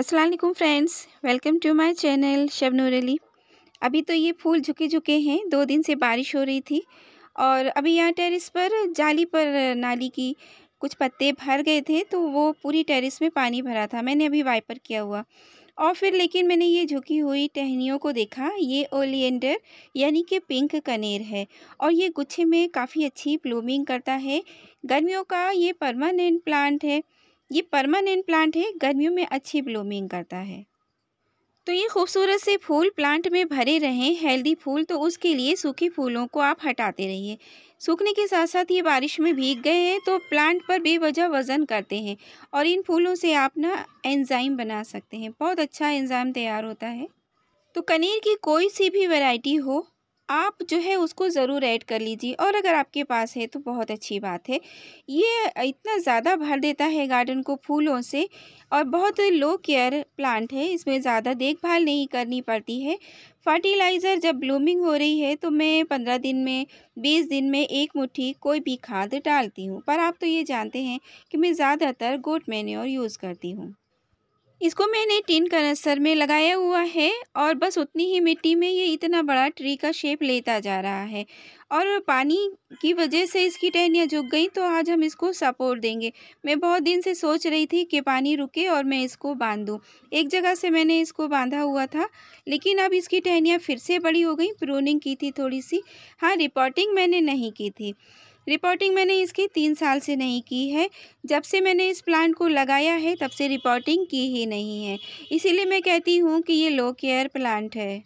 असलकुम friends welcome to my channel Ali अभी तो ये फूल झुके झुके हैं दो दिन से बारिश हो रही थी और अभी यहाँ टेरेस पर जाली पर नाली की कुछ पत्ते भर गए थे तो वो पूरी टेरेस में पानी भरा था मैंने अभी वाइपर किया हुआ और फिर लेकिन मैंने ये झुकी हुई टहनियों को देखा ये ओलियडर यानी कि पिंक कनेर है और ये गुच्छे में काफ़ी अच्छी ब्लूमिंग करता है गर्मियों का ये परमानेंट प्लांट है ये परमानेंट प्लांट है गर्मियों में अच्छी ब्लूमिंग करता है तो ये खूबसूरत से फूल प्लांट में भरे रहें हेल्दी फूल तो उसके लिए सूखे फूलों को आप हटाते रहिए सूखने के साथ साथ ये बारिश में भीग गए हैं तो प्लांट पर बेवजह वज़न करते हैं और इन फूलों से आप ना एंजाइम बना सकते हैं बहुत अच्छा एंजाइम तैयार होता है तो पनीर की कोई सी भी वैरायटी हो आप जो है उसको ज़रूर ऐड कर लीजिए और अगर आपके पास है तो बहुत अच्छी बात है ये इतना ज़्यादा भर देता है गार्डन को फूलों से और बहुत लो केयर प्लांट है इसमें ज़्यादा देखभाल नहीं करनी पड़ती है फर्टिलाइज़र जब ब्लूमिंग हो रही है तो मैं पंद्रह दिन में बीस दिन में एक मुट्ठी कोई भी खाद डालती हूँ पर आप तो ये जानते हैं कि मैं ज़्यादातर गोट मैन्योर यूज़ करती हूँ इसको मैंने टिन कनस्तर में लगाया हुआ है और बस उतनी ही मिट्टी में ये इतना बड़ा ट्री का शेप लेता जा रहा है और पानी की वजह से इसकी टहनियाँ झुक गई तो आज हम इसको सपोर्ट देंगे मैं बहुत दिन से सोच रही थी कि पानी रुके और मैं इसको बांध दूँ एक जगह से मैंने इसको बांधा हुआ था लेकिन अब इसकी टहनियाँ फिर से बड़ी हो गई प्रोनिंग की थी थोड़ी सी हाँ रिपोर्टिंग मैंने नहीं की थी रिपोर्टिंग मैंने इसकी तीन साल से नहीं की है जब से मैंने इस प्लांट को लगाया है तब से रिपोर्टिंग की ही नहीं है इसीलिए मैं कहती हूँ कि ये लो केयर प्लांट है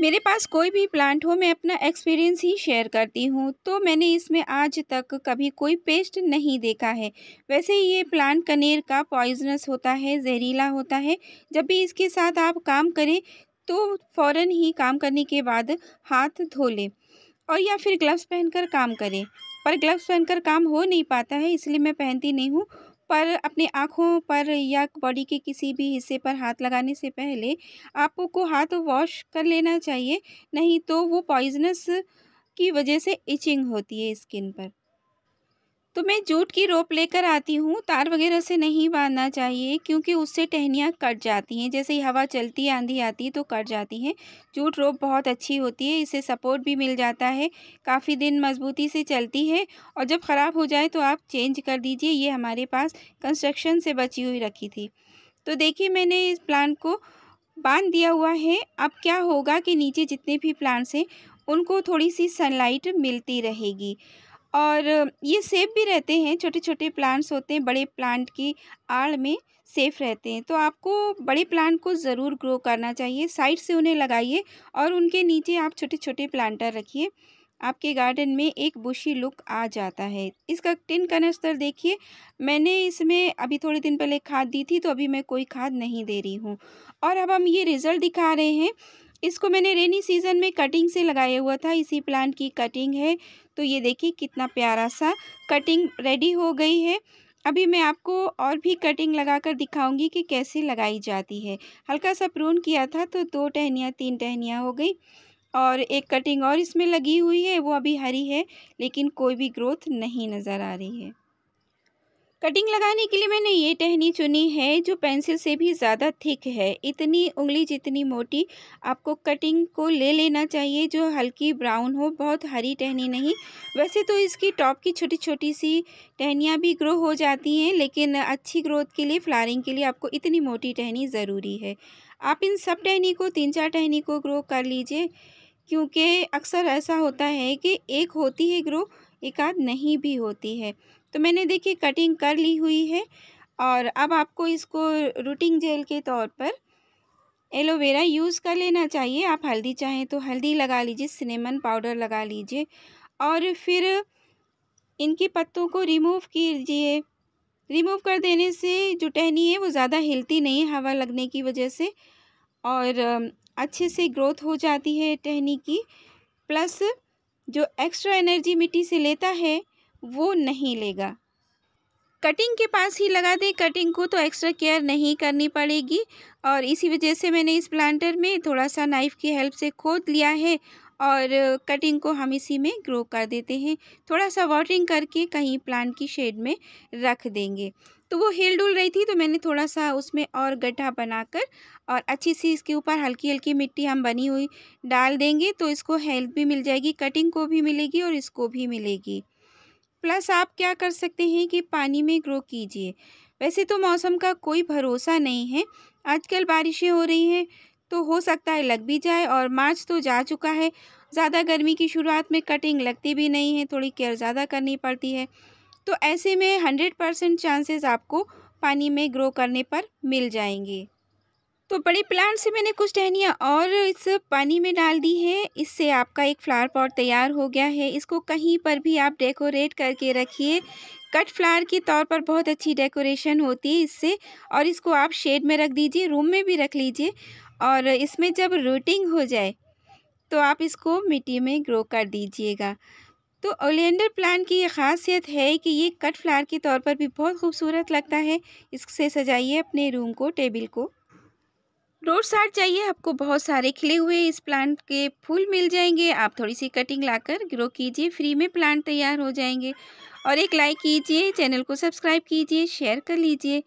मेरे पास कोई भी प्लांट हो मैं अपना एक्सपीरियंस ही शेयर करती हूँ तो मैंने इसमें आज तक कभी कोई पेस्ट नहीं देखा है वैसे ये प्लांट कनेर का पॉइजनस होता है जहरीला होता है जब भी इसके साथ आप काम करें तो फ़ौर ही काम करने के बाद हाथ धो लें और या फिर ग्लव्स पहनकर काम करें पर ग्लव्स पहनकर काम हो नहीं पाता है इसलिए मैं पहनती नहीं हूँ पर अपने आँखों पर या बॉडी के किसी भी हिस्से पर हाथ लगाने से पहले आपको हाथ वॉश कर लेना चाहिए नहीं तो वो पॉइजनस की वजह से इचिंग होती है स्किन पर तो मैं जूट की रोप लेकर आती हूँ तार वगैरह से नहीं बांधना चाहिए क्योंकि उससे टहनियाँ कट जाती हैं जैसे ही हवा चलती है आंधी आती है तो कट जाती हैं जूट रोप बहुत अच्छी होती है इसे सपोर्ट भी मिल जाता है काफ़ी दिन मजबूती से चलती है और जब ख़राब हो जाए तो आप चेंज कर दीजिए ये हमारे पास कंस्ट्रक्शन से बची हुई रखी थी तो देखिए मैंने इस प्लांट को बांध दिया हुआ है अब क्या होगा कि नीचे जितने भी प्लांट्स हैं उनको थोड़ी सी सनलाइट मिलती रहेगी और ये सेफ़ भी रहते हैं छोटे छोटे प्लांट्स होते हैं बड़े प्लांट की आड़ में सेफ़ रहते हैं तो आपको बड़े प्लांट को ज़रूर ग्रो करना चाहिए साइड से उन्हें लगाइए और उनके नीचे आप छोटे छोटे प्लांटर रखिए आपके गार्डन में एक बुशी लुक आ जाता है इसका टिन कनस्तर देखिए मैंने इसमें अभी थोड़े दिन पहले खाद दी थी तो अभी मैं कोई खाद नहीं दे रही हूँ और अब हम ये रिज़ल्ट दिखा रहे हैं इसको मैंने रेनी सीज़न में कटिंग से लगाया हुआ था इसी प्लांट की कटिंग है तो ये देखिए कितना प्यारा सा कटिंग रेडी हो गई है अभी मैं आपको और भी कटिंग लगाकर दिखाऊंगी कि कैसे लगाई जाती है हल्का सा प्रून किया था तो दो टहनियाँ तीन टहनियाँ हो गई और एक कटिंग और इसमें लगी हुई है वो अभी हरी है लेकिन कोई भी ग्रोथ नहीं नज़र आ रही है कटिंग लगाने के लिए मैंने ये टहनी चुनी है जो पेंसिल से भी ज़्यादा थिक है इतनी उंगली जितनी मोटी आपको कटिंग को ले लेना चाहिए जो हल्की ब्राउन हो बहुत हरी टहनी नहीं वैसे तो इसकी टॉप की छोटी छोटी सी टहनियाँ भी ग्रो हो जाती हैं लेकिन अच्छी ग्रोथ के लिए फ्लारिंग के लिए आपको इतनी मोटी टहनी ज़रूरी है आप इन सब टहनी को तीन चार टहनी को ग्रो कर लीजिए क्योंकि अक्सर ऐसा होता है कि एक होती है ग्रो एक आध नहीं भी होती है तो मैंने देखिए कटिंग कर ली हुई है और अब आपको इसको रूटिंग जेल के तौर पर एलोवेरा यूज़ कर लेना चाहिए आप हल्दी चाहें तो हल्दी लगा लीजिए सिनेमन पाउडर लगा लीजिए और फिर इनके पत्तों को रिमूव कीजिए रिमूव कर देने से जो टहनी है वो ज़्यादा हिलती नहीं है हवा लगने की वजह से और अच्छे से ग्रोथ हो जाती है टहनी की प्लस जो एक्स्ट्रा एनर्जी मिट्टी से लेता है वो नहीं लेगा कटिंग के पास ही लगा दें कटिंग को तो एक्स्ट्रा केयर नहीं करनी पड़ेगी और इसी वजह से मैंने इस प्लांटर में थोड़ा सा नाइफ़ की हेल्प से खोद लिया है और कटिंग को हम इसी में ग्रो कर देते हैं थोड़ा सा वाटरिंग करके कहीं प्लांट की शेड में रख देंगे तो वो हिल डुल रही थी तो मैंने थोड़ा सा उसमें और गड्ढा बनाकर और अच्छी सी इसके ऊपर हल्की हल्की मिट्टी हम बनी हुई डाल देंगे तो इसको हेल्प भी मिल जाएगी कटिंग को भी मिलेगी और इसको भी मिलेगी प्लस आप क्या कर सकते हैं कि पानी में ग्रो कीजिए वैसे तो मौसम का कोई भरोसा नहीं है आजकल बारिशें हो रही हैं तो हो सकता है लग भी जाए और मार्च तो जा चुका है ज़्यादा गर्मी की शुरुआत में कटिंग लगती भी नहीं है थोड़ी केयर ज़्यादा करनी पड़ती है तो ऐसे में हंड्रेड परसेंट चांसेस आपको पानी में ग्रो करने पर मिल जाएंगे तो बड़े प्लांट से मैंने कुछ टहनियाँ और इस पानी में डाल दी है इससे आपका एक फ्लावर पॉट तैयार हो गया है इसको कहीं पर भी आप डेकोरेट करके रखिए कट फ्लावर के तौर पर बहुत अच्छी डेकोरेशन होती है इससे और इसको आप शेड में रख दीजिए रूम में भी रख लीजिए और इसमें जब रूटिंग हो जाए तो आप इसको मिट्टी में ग्रो कर दीजिएगा तो ओलेंडर प्लांट की ये खासियत है कि ये कट फ्लावर के तौर पर भी बहुत खूबसूरत लगता है इससे सजाइए अपने रूम को टेबल को रोड साइड चाहिए आपको बहुत सारे खिले हुए इस प्लांट के फूल मिल जाएंगे आप थोड़ी सी कटिंग लाकर ग्रो कीजिए फ्री में प्लांट तैयार हो जाएंगे और एक लाइक कीजिए चैनल को सब्सक्राइब कीजिए शेयर कर लीजिए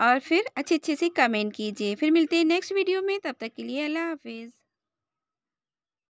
और फिर अच्छे अच्छे से कमेंट कीजिए फिर मिलते हैं नेक्स्ट वीडियो में तब तक के लिए अल्लाह हाफिज़